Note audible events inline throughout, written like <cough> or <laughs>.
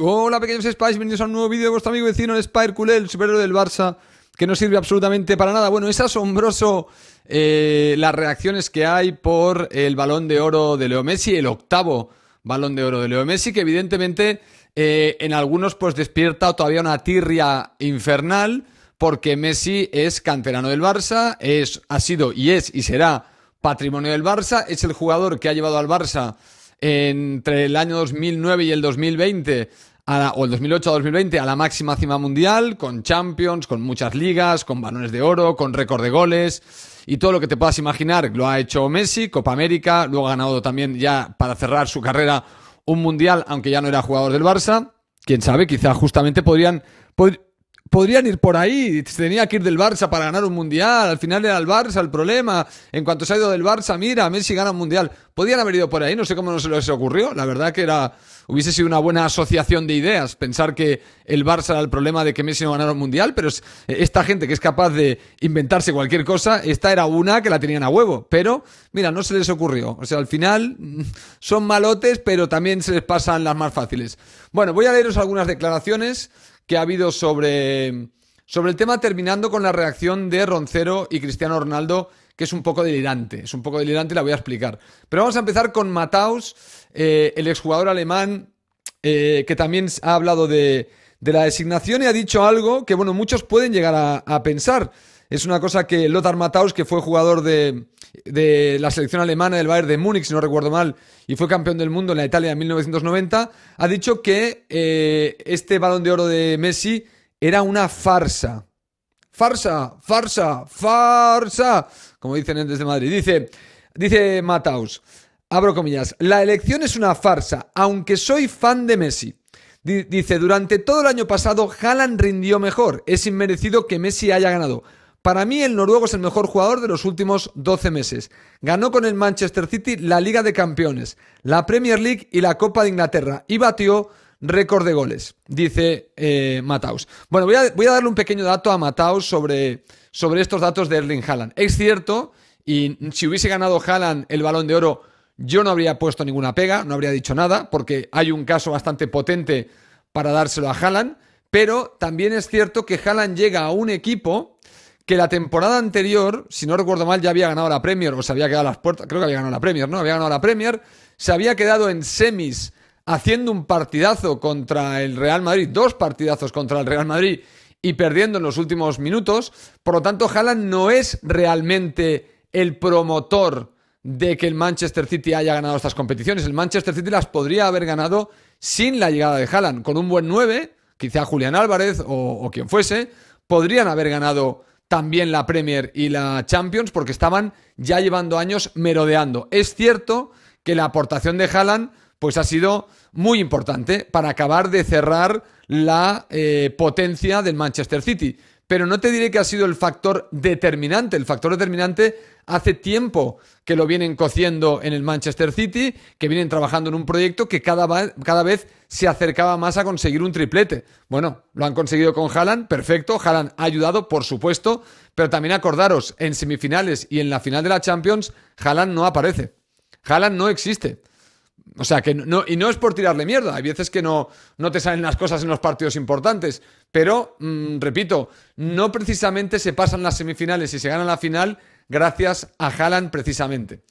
Hola pequeños Spice, bienvenidos a un nuevo vídeo de vuestro amigo vecino el Spire el superhéroe del Barça, que no sirve absolutamente para nada. Bueno, es asombroso eh, las reacciones que hay por el balón de oro de Leo Messi, el octavo balón de oro de Leo Messi, que evidentemente eh, en algunos pues despierta todavía una tirria infernal, porque Messi es canterano del Barça, es, ha sido y es y será patrimonio del Barça, es el jugador que ha llevado al Barça entre el año 2009 y el 2020 o el 2008 a 2020 a la máxima cima mundial, con Champions, con muchas ligas, con balones de oro, con récord de goles y todo lo que te puedas imaginar. Lo ha hecho Messi, Copa América, luego ha ganado también ya para cerrar su carrera un mundial, aunque ya no era jugador del Barça. Quién sabe, quizá justamente podrían, podrían ir por ahí. Se tenía que ir del Barça para ganar un mundial. Al final era el Barça el problema. En cuanto se ha ido del Barça, mira, Messi gana un mundial. Podrían haber ido por ahí. No sé cómo no se les ocurrió. La verdad que era hubiese sido una buena asociación de ideas pensar que el Barça era el problema de que Messi no ganara un mundial. Pero esta gente que es capaz de inventarse cualquier cosa, esta era una que la tenían a huevo. Pero mira, no se les ocurrió. O sea, al final mm, son malotes, pero también se les pasan las más fáciles. Bueno, voy a leeros algunas declaraciones que ha habido sobre, sobre el tema, terminando con la reacción de Roncero y Cristiano Ronaldo, que es un poco delirante, es un poco delirante la voy a explicar. Pero vamos a empezar con Mataus, eh, el exjugador alemán, eh, que también ha hablado de, de, la designación y ha dicho algo que, bueno, muchos pueden llegar a, a pensar. Es una cosa que Lothar Matthaus, que fue jugador de, la selección alemana del Bayern de Múnich, si no recuerdo mal, y fue campeón del mundo en la Italia en 1990, ha dicho que eh, este balón de oro de Messi era una farsa. Farsa, farsa, farsa, como dicen desde Madrid. Dice, dice Matthaus, abro comillas, la elección es una farsa, aunque soy fan de Messi. dice, durante todo el año pasado, Haaland rindió mejor. Es inmerecido que Messi haya ganado. Para mí el noruego es el mejor jugador de los últimos 12 meses. Ganó con el Manchester City la Liga de Campeones, la Premier League y la Copa de Inglaterra y batió récord de goles, dice eh, Mataus. Bueno, voy a, darle un pequeño dato a Mataus sobre, sobre estos datos de Erling Haaland. Es cierto, y si hubiese ganado Haaland el balón de oro, yo no habría puesto ninguna pega, no habría dicho nada, porque hay un caso bastante potente para dárselo a Haaland, pero también es cierto que Haaland llega a un equipo que la temporada anterior, si no recuerdo mal, ya había ganado la Premier, o se había quedado a las puertas, creo que había ganado la Premier, ¿no? Había ganado la Premier, se había quedado en semis haciendo un partidazo contra el Real Madrid, dos partidazos contra el Real Madrid y perdiendo en los últimos minutos. Por lo tanto, Haaland no es realmente el promotor de que el Manchester City haya ganado estas competiciones. El Manchester City las podría haber ganado sin la llegada de Haaland, con un buen 9, quizá Julián Álvarez o, o quien fuese, podrían haber ganado también la Premier y la Champions porque estaban ya llevando años merodeando. Es cierto que la aportación de Haaland pues ha sido muy importante para acabar de cerrar la eh, potencia del Manchester City pero no te diré que ha sido el factor determinante. El factor determinante hace tiempo que lo vienen cociendo en el Manchester City, que vienen trabajando en un proyecto que cada, cada vez se acercaba más a conseguir un triplete. Bueno, lo han conseguido con Haaland, perfecto. Haaland ha ayudado, por supuesto, pero también acordaros, en semifinales y en la final de la Champions, Haaland no aparece. Haaland no existe. O sea, que no, y no es por tirarle mierda, hay veces que no, te salen las cosas en los partidos importantes, pero, mm, repito, no precisamente se pasan las semifinales y se ganan la final gracias a Haaland precisamente.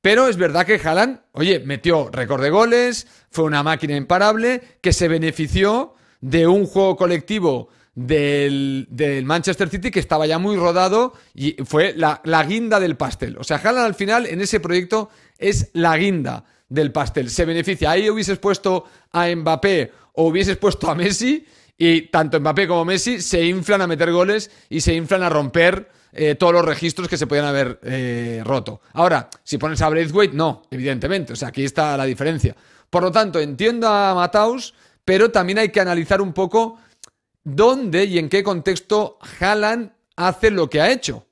Pero es verdad que Haaland, oye, metió récord de goles, fue una máquina imparable, que se benefició de un juego colectivo del, Manchester City que estaba ya muy rodado y fue la, la guinda del pastel. O sea, Haaland al final en ese proyecto es la guinda del pastel. Se beneficia. Ahí hubieses puesto a Mbappé o hubieses puesto a Messi y tanto Mbappé como Messi se inflan a meter goles y se inflan a romper eh, todos los registros que se podían haber eh, roto. Ahora, si pones a Braithwaite, no, evidentemente. O sea, aquí está la diferencia. Por lo tanto, entiendo a Mataus, pero también hay que analizar un poco dónde y en qué contexto Haaland hace lo que ha hecho.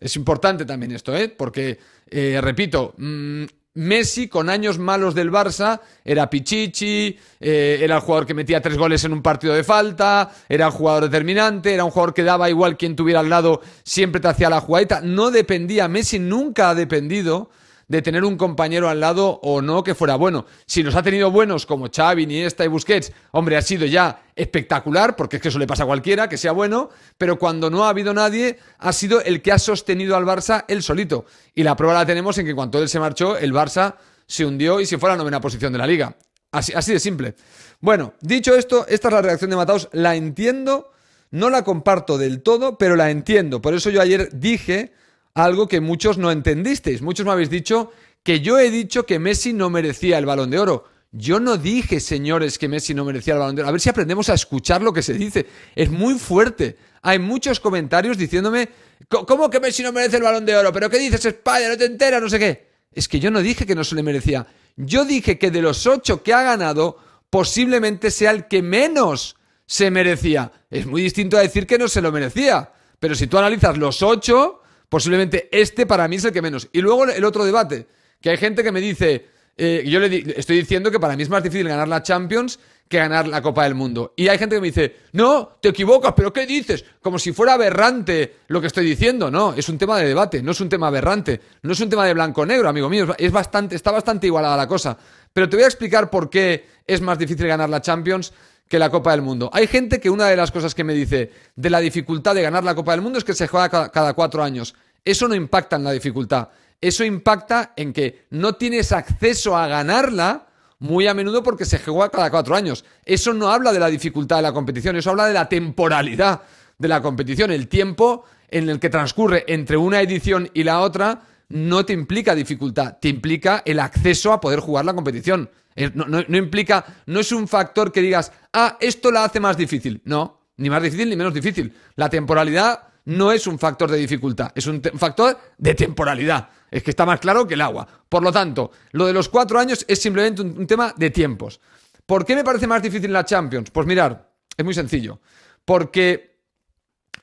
Es importante también esto, ¿eh? porque, eh, repito, mm, Messi con años malos del Barça era Pichichi, eh, era el jugador que metía tres goles en un partido de falta, era un jugador determinante, era un jugador que daba igual quien tuviera al lado, siempre te hacía la jugadita. No dependía, Messi nunca ha dependido de tener un compañero al lado o no que fuera bueno. Si nos ha tenido buenos como Xavi, esta y Busquets, hombre, ha sido ya espectacular, porque es que eso le pasa a cualquiera, que sea bueno, pero cuando no ha habido nadie, ha sido el que ha sostenido al Barça él solito. Y la prueba la tenemos en que cuando él se marchó, el Barça se hundió y se fue a la novena posición de la liga. Así, así de simple. Bueno, dicho esto, esta es la reacción de Mataos, la entiendo, no la comparto del todo, pero la entiendo. Por eso yo ayer dije algo que muchos no entendisteis. Muchos me habéis dicho que yo he dicho que Messi no merecía el balón de oro. Yo no dije, señores, que Messi no merecía el balón de oro. A ver si aprendemos a escuchar lo que se dice. Es muy fuerte. Hay muchos comentarios diciéndome, ¿cómo que Messi no merece el balón de oro? ¿Pero qué dices, España? No te enteras, no sé qué. Es que yo no dije que no se le merecía. Yo dije que de los ocho que ha ganado, posiblemente sea el que menos se merecía. Es muy distinto a decir que no se lo merecía. Pero si tú analizas los ocho, Posiblemente este para mí es el que menos. Y luego el otro debate, que hay gente que me dice, eh, yo le estoy diciendo que para mí es más difícil ganar la Champions que ganar la Copa del Mundo. Y hay gente que me dice, no, te equivocas, pero ¿qué dices? Como si fuera aberrante lo que estoy diciendo. No, es un tema de debate, no es un tema aberrante, no es un tema de blanco-negro, amigo mío. Es bastante, está bastante igualada la cosa. Pero te voy a explicar por qué es más difícil ganar la Champions que la Copa del Mundo. Hay gente que una de las cosas que me dice de la dificultad de ganar la Copa del Mundo es que se juega cada cuatro años. Eso no impacta en la dificultad. Eso impacta en que no tienes acceso a ganarla muy a menudo porque se juega cada cuatro años. Eso no habla de la dificultad de la competición, eso habla de la temporalidad de la competición. El tiempo en el que transcurre entre una edición y la otra no te implica dificultad, te implica el acceso a poder jugar la competición. Eh, no, implica, no es un factor que digas, ah, esto la hace más difícil. No, ni más difícil ni menos difícil. La temporalidad no es un factor de dificultad, es un factor de temporalidad. Es que está más claro que el agua. Por lo tanto, lo de los cuatro años es simplemente un, tema de tiempos. ¿Por qué me parece más difícil la Champions? Pues mirar, es muy sencillo. Porque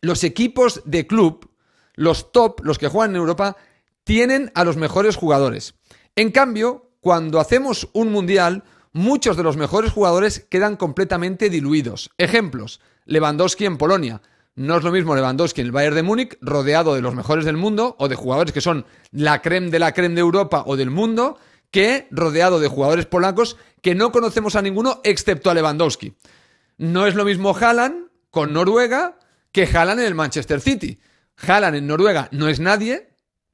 los equipos de club, los top, los que juegan en Europa, tienen a los mejores jugadores. En cambio, cuando hacemos un mundial, muchos de los mejores jugadores quedan completamente diluidos. Ejemplos, Lewandowski en Polonia, no es lo mismo Lewandowski en el Bayern de Múnich, rodeado de los mejores del mundo o de jugadores que son la creme de la creme de Europa o del mundo, que rodeado de jugadores polacos que no conocemos a ninguno excepto a Lewandowski. No es lo mismo Haaland con Noruega que Haaland en el Manchester City. Haaland en Noruega no es nadie,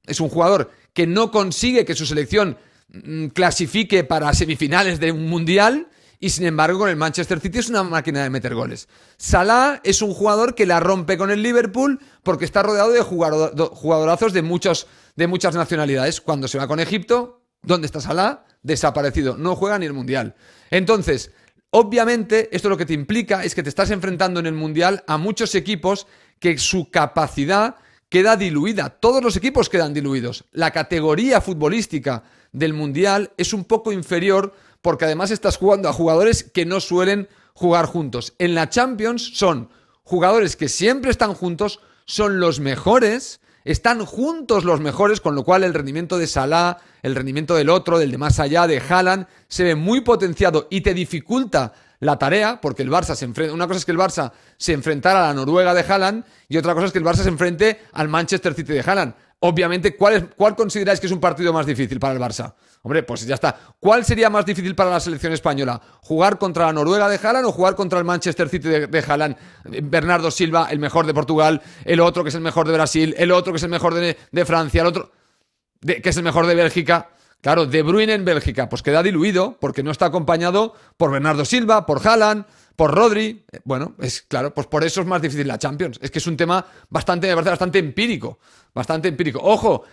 es un jugador que no consigue que su selección mm, clasifique para semifinales de un mundial y sin embargo, con el Manchester City es una máquina de meter goles. Salah es un jugador que la rompe con el Liverpool porque está rodeado de jugadorazos de, muchos, de muchas nacionalidades. Cuando se va con Egipto, ¿dónde está Salah? Desaparecido. No juega ni el Mundial. Entonces, obviamente, esto lo que te implica es que te estás enfrentando en el Mundial a muchos equipos que su capacidad queda diluida. Todos los equipos quedan diluidos. La categoría futbolística del Mundial es un poco inferior porque además estás jugando a jugadores que no suelen jugar juntos. En la Champions son jugadores que siempre están juntos, son los mejores, están juntos los mejores, con lo cual el rendimiento de Salah, el rendimiento del otro, del de más allá, de Haaland, se ve muy potenciado y te dificulta la tarea, porque el Barça se enfrenta. Una cosa es que el Barça se enfrentara a la Noruega de Haaland y otra cosa es que el Barça se enfrente al Manchester City de Haaland obviamente, ¿cuál, ¿cuál consideráis que es un partido más difícil para el Barça? Hombre, pues ya está. ¿Cuál sería más difícil para la selección española? ¿Jugar contra la Noruega de Haaland o jugar contra el Manchester City de, de eh, Bernardo Silva, el mejor de Portugal, el otro que es el mejor de Brasil, el otro que es el mejor de, Francia, el otro que es el mejor de Bélgica. Claro, De Bruyne en Bélgica, pues queda diluido porque no está acompañado por Bernardo Silva, por Haaland, por Rodri. Eh, bueno, es claro, pues por eso es más difícil la Champions. Es que es un tema bastante, me parece bastante empírico, bastante empírico. Ojo,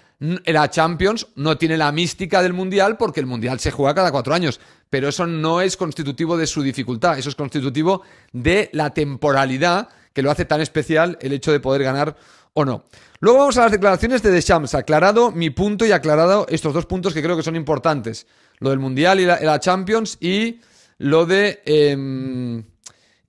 la Champions no tiene la mística del Mundial porque el Mundial se juega cada cuatro años, pero eso no es constitutivo de su dificultad, eso es constitutivo de la temporalidad que lo hace tan especial el hecho de poder ganar o no. Luego vamos a las declaraciones de Deschamps. Aclarado mi punto y aclarado estos dos puntos que creo que son importantes. Lo del Mundial y la, Champions y lo de... Em,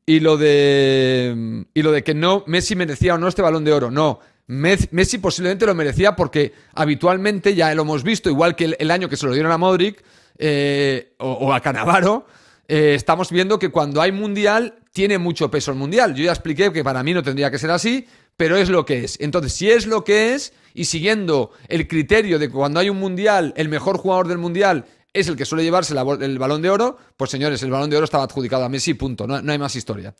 y lo de... Y lo de que no Messi merecía o no este balón de oro. No. Messi posiblemente lo merecía porque habitualmente, ya lo hemos visto, igual que el, año que se lo dieron a Modric eh, o, a Canavaro, eh, estamos viendo que cuando hay mundial tiene mucho peso el mundial. Yo ya expliqué que para mí no tendría que ser así, pero es lo que es. Entonces, si es lo que es, y siguiendo el criterio de que cuando hay un mundial, el mejor jugador del mundial es el que suele llevarse el balón de oro, pues señores, el balón de oro estaba adjudicado a Messi, punto, no, hay más historia.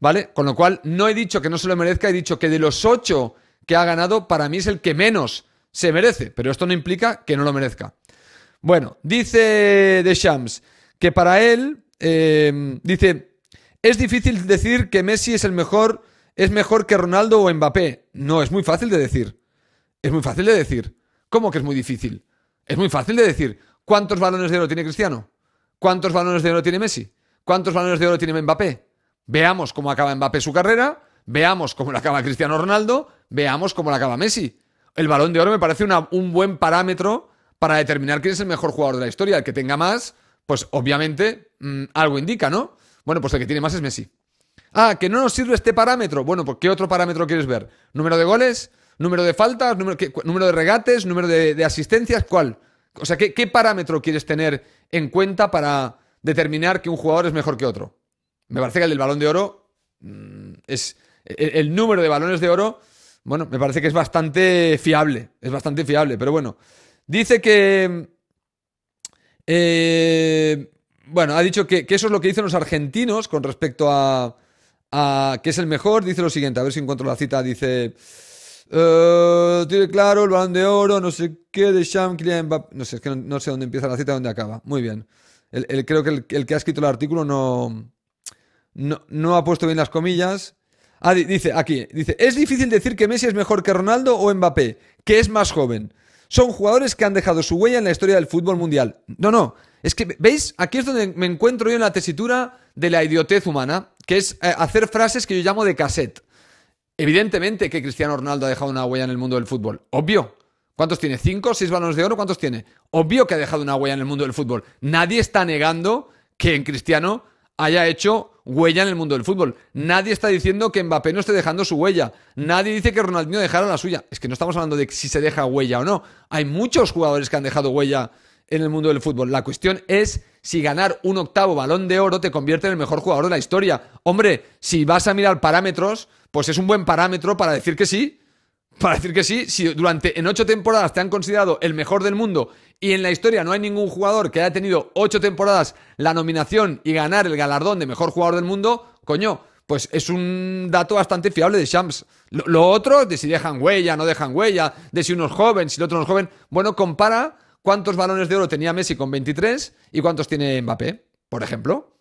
¿Vale? Con lo cual, no he dicho que no se lo merezca, he dicho que de los ocho que ha ganado, para mí es el que menos se merece, pero esto no implica que no lo merezca. Bueno, dice De Shams que para él, eh, dice, es difícil decir que Messi es el mejor ¿Es mejor que Ronaldo o Mbappé? No, es muy fácil de decir. Es muy fácil de decir. ¿Cómo que es muy difícil? Es muy fácil de decir. ¿Cuántos balones de oro tiene Cristiano? ¿Cuántos balones de oro tiene Messi? ¿Cuántos balones de oro tiene Mbappé? Veamos cómo acaba Mbappé su carrera, veamos cómo la acaba Cristiano Ronaldo, veamos cómo la acaba Messi. El balón de oro me parece un buen parámetro para determinar quién es el mejor jugador de la historia. El que tenga más, pues obviamente mm, algo indica, ¿no? Bueno, pues el que tiene más es Messi. Ah, que no nos sirve este parámetro. Bueno, pues ¿qué otro parámetro quieres ver? ¿Número de goles? ¿Número de faltas? ¿Número, de regates? ¿Número de, asistencias? ¿Cuál? O sea, ¿qué, parámetro quieres tener en cuenta para determinar que un jugador es mejor que otro? Me parece que el del balón de oro mm, es. E-, el, número de balones de oro, bueno, me parece que es bastante fiable. Es bastante fiable, pero bueno. Dice que. Eh, bueno, ha dicho que, eso es lo que dicen los argentinos con respecto a, que es el mejor, dice lo siguiente, a ver si encuentro la cita, dice... Eh, tiene claro el balón de oro, no sé qué, de Sham, No sé, es que no, sé dónde empieza la cita, dónde acaba. Muy bien. creo que el, que ha escrito el artículo no, no, ha puesto bien las comillas. Ah, dice aquí, dice, es difícil decir que Messi es mejor que Ronaldo o Mbappé, que es más joven. Son jugadores que han dejado su huella en la historia del fútbol mundial. No, no, es que, ¿veis? Aquí es donde me encuentro yo en la tesitura de la idiotez humana que es eh, hacer frases que yo llamo de cassette. Evidentemente que Cristiano Ronaldo ha dejado una huella en el mundo del fútbol, obvio. ¿Cuántos tiene? ¿Cinco? ¿Seis balones de oro? ¿Cuántos tiene? Obvio que ha dejado una huella en el mundo del fútbol. Nadie está negando que en Cristiano haya hecho huella en el mundo del fútbol. Nadie está diciendo que Mbappé no esté dejando su huella. Nadie dice que Ronaldinho dejara la suya. Es que no estamos hablando de si se deja huella o no. Hay muchos jugadores que han dejado huella en el mundo del fútbol. La cuestión es si ganar un octavo balón de oro te convierte en el mejor jugador de la historia. Hombre, si vas a mirar parámetros, pues es un buen parámetro para decir que sí. Para decir que sí, si durante en ocho temporadas te han considerado el mejor del mundo y en la historia no hay ningún jugador que haya tenido ocho temporadas la nominación y ganar el galardón de mejor jugador del mundo, coño, pues es un dato bastante fiable de Shams. Lo, lo, otro, de si dejan huella, no dejan huella, de si uno es joven, si el otro no es joven. Bueno, compara cuántos balones de oro tenía Messi con 23 y cuántos tiene Mbappé, por ejemplo.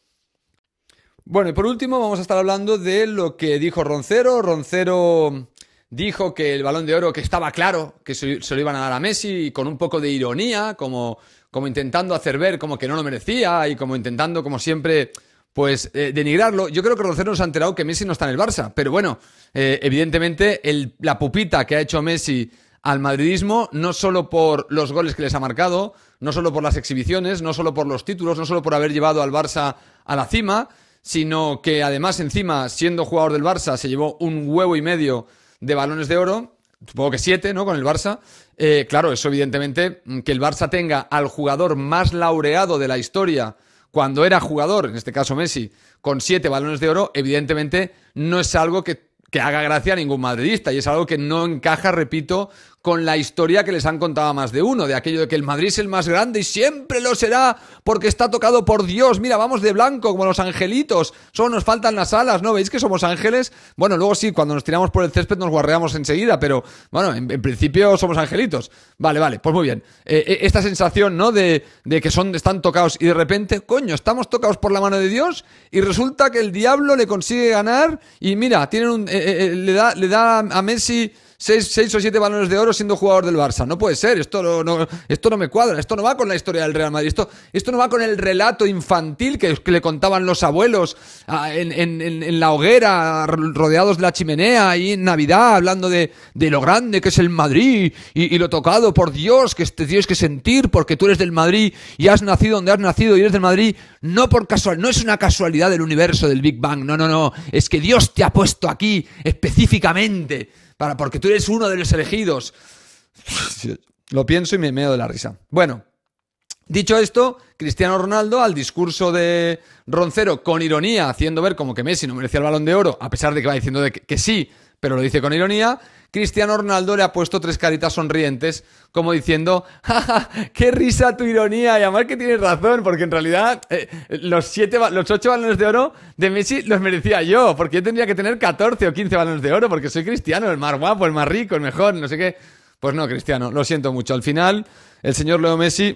Bueno, y por último vamos a estar hablando de lo que dijo Roncero. Roncero dijo que el balón de oro, que estaba claro, que se, lo iban a dar a Messi con un poco de ironía, como, como intentando hacer ver como que no lo merecía y como intentando, como siempre, pues eh, denigrarlo. Yo creo que Roncero nos ha enterado que Messi no está en el Barça, pero bueno, eh, evidentemente la pupita que ha hecho Messi al madridismo, no solo por los goles que les ha marcado, no solo por las exhibiciones, no solo por los títulos, no solo por haber llevado al Barça a la cima, sino que además encima, siendo jugador del Barça, se llevó un huevo y medio de balones de oro, supongo que siete, ¿no? Con el Barça. Eh, claro, eso evidentemente, mm, que el Barça tenga al jugador más laureado de la historia cuando era jugador, en este caso Messi, con siete balones de oro, evidentemente no es algo que, que haga gracia a ningún madridista y es algo que no encaja, repito, con la historia que les han contado más de uno, de aquello de que el Madrid es el más grande y siempre lo será porque está tocado por Dios. Mira, vamos de blanco como los angelitos, solo nos faltan las alas, ¿no? ¿Veis que somos ángeles? Bueno, luego sí, cuando nos tiramos por el césped nos guarreamos enseguida, pero bueno, en, principio somos angelitos. Vale, vale, pues muy bien. Eh, eh, esta sensación, ¿no? De, de que son, están tocados y de repente, coño, estamos tocados por la mano de Dios y resulta que el diablo le consigue ganar y mira, tienen un, eh, le, da, le da a Messi seis, o siete balones de oro siendo jugador del Barça. No puede ser, esto no, esto no me cuadra, esto no va con la historia del Real Madrid, esto, esto no va con el relato infantil que, le contaban los abuelos ah, en, la hoguera, rodeados de la chimenea, ahí en Navidad, hablando de, lo grande que es el Madrid y, lo tocado por Dios que te este tienes que sentir porque tú eres del Madrid y has nacido donde has nacido y eres del Madrid, no por casual, no es una casualidad del universo del Big Bang, no, no, no, es que Dios te ha puesto aquí específicamente para, porque tú eres uno de los elegidos. <laughs> Lo pienso y me meo de la risa. Bueno, dicho esto, Cristiano Ronaldo al discurso de Roncero con ironía, haciendo ver como que Messi no merecía el balón de oro, a pesar de que va diciendo de que sí, pero lo dice con ironía, Cristiano Ronaldo le ha puesto tres caritas sonrientes, como diciendo, <laughs> ¡Ja, qué risa tu ironía! Y además que tienes razón, porque en realidad eh, los, siete, los ocho balones de oro de Messi los merecía yo, porque yo tendría que tener 14 o 15 balones de oro, porque soy cristiano, el más guapo, el más rico, el mejor, no sé qué. Pues no, Cristiano, lo siento mucho. Al final, el señor Leo Messi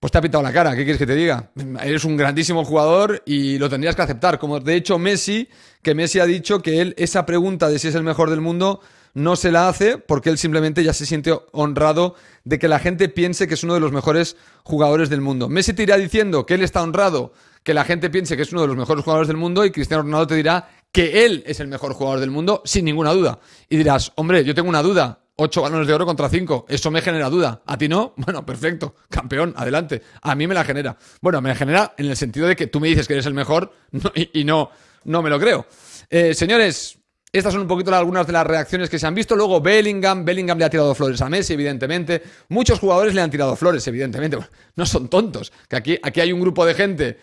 pues te ha pintado la cara, ¿qué quieres que te diga? Eres un grandísimo jugador y lo tendrías que aceptar. Como de hecho Messi, que Messi ha dicho que él esa pregunta de si es el mejor del mundo no se la hace porque él simplemente ya se siente honrado de que la gente piense que es uno de los mejores jugadores del mundo. Messi te irá diciendo que él está honrado, que la gente piense que es uno de los mejores jugadores del mundo y Cristiano Ronaldo te dirá que él es el mejor jugador del mundo sin ninguna duda. Y dirás, hombre, yo tengo una duda, 8 balones de oro contra 5. Eso me genera duda. ¿A ti no? <laughs> Bueno, perfecto. Campeón, adelante. A mí me la genera. Bueno, me la genera en el sentido de que tú me dices que eres el mejor <laughs> y, no, no me lo creo. Eh, señores, estas son un poquito algunas de las reacciones que se han visto. Luego Bellingham, Bellingham le ha tirado flores a Messi, evidentemente. Muchos jugadores le han tirado flores, evidentemente. no son tontos. Que aquí, aquí hay un grupo de gente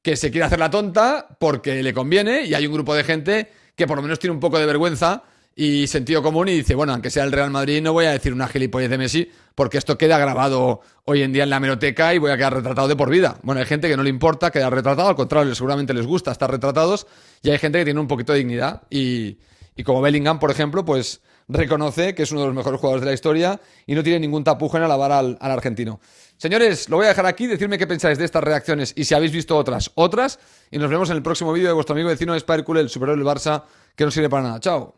que se quiere hacer la tonta porque le conviene y hay un grupo de gente que por lo menos tiene un poco de vergüenza y sentido común y dice, bueno, aunque sea el Real Madrid, no voy a decir una gilipollez de Messi porque esto queda grabado hoy en día en la meroteca y voy a quedar retratado de por vida. Bueno, hay gente que no le importa quedar retratado, al contrario, seguramente les gusta estar retratados y hay gente que tiene un poquito de dignidad y, como Bellingham, por ejemplo, pues reconoce que es uno de los mejores jugadores de la historia y no tiene ningún tapujo en alabar al, argentino. Señores, lo voy a dejar aquí, decirme qué pensáis de estas reacciones y si habéis visto otras, otras, y nos vemos en el próximo vídeo de vuestro amigo vecino de Spider el superhéroe del Barça, que no sirve para nada. Chao.